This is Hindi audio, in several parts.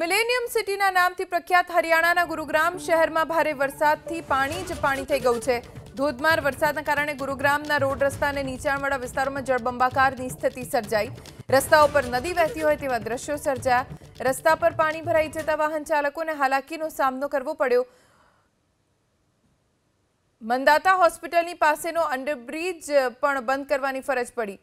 મિલેનિયમ સિટીના નામથી પ્રખ્યાત હરિયાણાના ગુરુગ્રામ શહેરમાં ભારે વરસાદથી પાણી જ પાણી થઈ ગયું છે ધોધમાર વરસાદના કારણે ગુરુગ્રામના રોડ રસ્તા અને નીચાણવાળા વિસ્તારોમાં જળબંબાકારની સ્થિતિ સર્જાઈ રસ્તાઓ પર નદી વહેતી હોય તેવા દ્રશ્યો સર્જાયા રસ્તા પર પાણી ભરાઈ જતા વાહન ચાલકોને હાલાકીનો સામનો કરવો પડ્યો મંદાતા હોસ્પિટલની પાસેનો અંડરબ્રિજ પણ બંધ કરવાની ફરજ પડી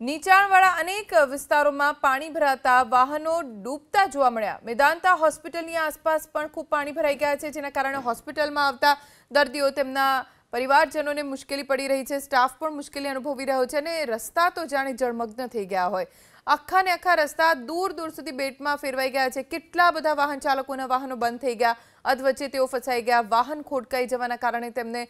नीचाण वाला अनेक વિસ્તારોમાં પાણી ભરાતા વાહનો ડૂબતા જોવા મળ્યા મેદાનતા હોસ્પિટલ ની આસપાસ પણ કુ પાણી ભરાઈ ગયા છે જેના કારણે હોસ્પિટલમાં આવતા દર્દીઓ તેમના પરિવારજનોને મુશ્કેલી પડી રહી છે સ્ટાફ પણ મુશ્કેલી અનુભવી રહ્યો છે અને રસ્તા તો જાણે જળમગ્ન થઈ ગયા હોય આખા ને આખા રસ્તા દૂર દૂર સુધી બેટમાં ફેરવાઈ ગયા છે કેટલા બધા વાહન ચાલકોના વાહનો બંધ થઈ ગયા અધવચ્ચે તેઓ ફસાઈ ગયા વાહન ખોટકાઈ જવાના કારણે તેમને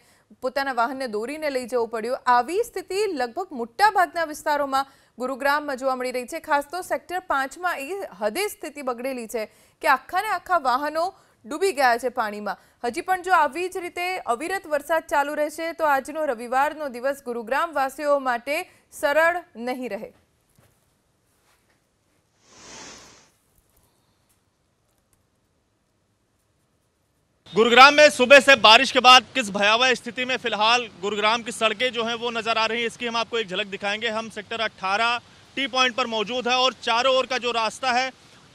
પોતાના વાહનને દોરીને લઈ જવું પડ્યું આવી સ્થિતિ લગભગ મોટાભાગના વિસ્તારોમાં ગુરુગ્રામમાં જોવા મળી રહી છે ખાસ તો સેક્ટર પાંચમાં એ હદે સ્થિતિ બગડેલી છે કે આખાને આખા વાહનો डूबी गया है पानी में हजी जो आज रीते अविरत वरसाद चालू रहे तो आज रविवार दिवस गुरुग्रामवासी सरल नहीं रहे गुरुग्राम में सुबह से बारिश के बाद किस भयावह स्थिति में फिलहाल गुरुग्राम की सड़कें जो हैं वो नज़र आ रही हैं इसकी हम आपको एक झलक दिखाएंगे हम सेक्टर 18 टी पॉइंट पर मौजूद है और चारों ओर का जो रास्ता है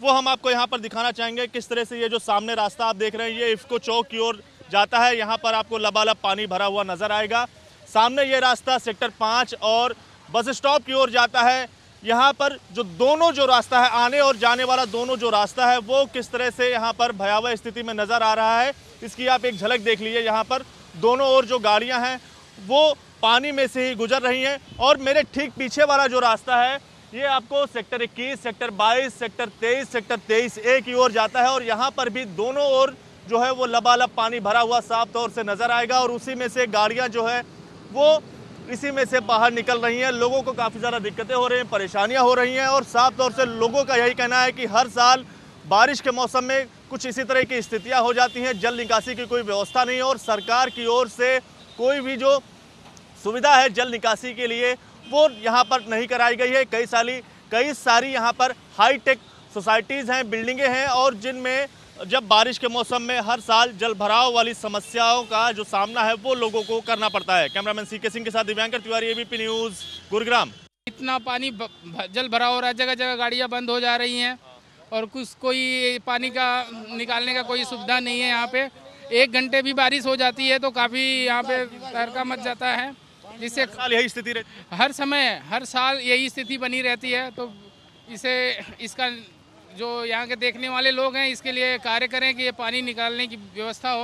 वो हम आपको यहाँ पर दिखाना चाहेंगे किस तरह से ये जो सामने रास्ता आप देख रहे हैं ये इफ्को चौक की ओर जाता है यहाँ पर आपको लबालब पानी भरा हुआ नज़र आएगा सामने ये रास्ता सेक्टर पाँच और बस स्टॉप की ओर जाता है यहाँ पर जो दोनों जो रास्ता है आने और जाने वाला दोनों जो रास्ता है वो किस तरह से यहाँ पर भयावह स्थिति में नज़र आ रहा है इसकी आप एक झलक देख लीजिए यहाँ पर दोनों ओर जो गाड़ियाँ हैं वो पानी में से ही गुजर रही हैं और मेरे ठीक पीछे वाला जो रास्ता है ये आपको sector 21, sector 22, sector 23, sector 23 A की ओर जाता है और यहाँ पर भी दोनों ओर जो है वो लबालब पानी भरा हुआ साफ तौर से नज़र आएगा और उसी में से गाड़ियाँ जो है वो इसी में से बाहर निकल रही हैं लोगों को काफ़ी ज़्यादा दिक्कतें हो रही हैं परेशानियाँ हो रही हैं और साफ तौर से लोगों का यही कहना है कि हर साल बारिश के मौसम में कुछ इसी तरह की स्थितियाँ हो जाती हैं जल निकासी की कोई व्यवस्था नहीं है और सरकार की ओर से कोई भी जो सुविधा है जल निकासी के लिए वो यहाँ पर नहीं कराई गई है कई साली कई सारी यहाँ पर हाई टेक सोसाइटीज़ हैं बिल्डिंगें हैं और जिनमें जब बारिश के मौसम में हर साल जल भराव वाली समस्याओं का जो सामना है वो लोगों को करना पड़ता है कैमरामैन सी के सिंह के साथ दिव्यांकर तिवारी एबीपी न्यूज़ गुरुग्राम इतना पानी जल भराव हो रहा है जगह जगह गाड़ियाँ बंद हो जा रही हैं और कुछ कोई पानी का निकालने का कोई सुविधा नहीं है यहाँ पे एक घंटे भी बारिश हो जाती है तो काफ़ी यहाँ पे तहरका मच जाता है जिससे साल यही स्थिति रहती हर समय हर साल यही स्थिति बनी रहती है तो इसे इसका जो यहाँ के देखने वाले लोग हैं इसके लिए कार्य करें कि ये पानी निकालने की व्यवस्था हो